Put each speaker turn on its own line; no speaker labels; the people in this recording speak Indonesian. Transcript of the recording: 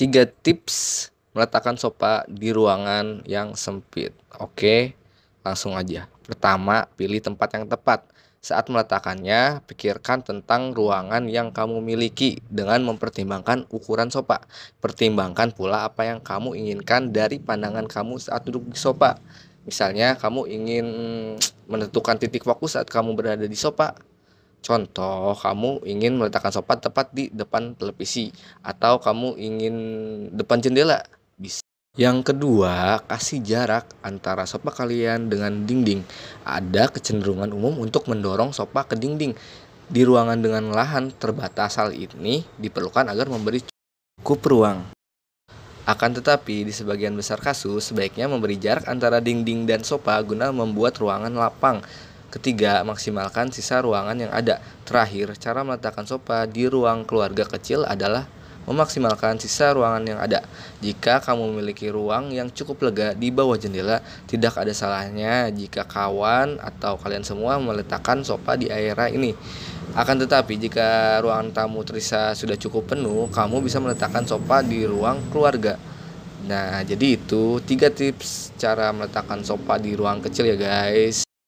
Tiga tips meletakkan sofa di ruangan yang sempit. Oke, langsung aja. Pertama, pilih tempat yang tepat. Saat meletakkannya, pikirkan tentang ruangan yang kamu miliki dengan mempertimbangkan ukuran sofa. Pertimbangkan pula apa yang kamu inginkan dari pandangan kamu saat duduk di sofa. Misalnya, kamu ingin menentukan titik fokus saat kamu berada di sofa, Contoh, kamu ingin meletakkan sofa tepat di depan televisi atau kamu ingin depan jendela. Bisa. Yang kedua, kasih jarak antara sofa kalian dengan dinding. Ada kecenderungan umum untuk mendorong sofa ke dinding. Di ruangan dengan lahan terbatas hal ini diperlukan agar memberi cukup ruang. Akan tetapi, di sebagian besar kasus, sebaiknya memberi jarak antara dinding dan sofa guna membuat ruangan lapang Ketiga, maksimalkan sisa ruangan yang ada. Terakhir, cara meletakkan sofa di ruang keluarga kecil adalah memaksimalkan sisa ruangan yang ada. Jika kamu memiliki ruang yang cukup lega di bawah jendela, tidak ada salahnya jika kawan atau kalian semua meletakkan sofa di area ini. Akan tetapi, jika ruangan tamu terisa sudah cukup penuh, kamu bisa meletakkan sofa di ruang keluarga. Nah, jadi itu tiga tips cara meletakkan sofa di ruang kecil ya guys.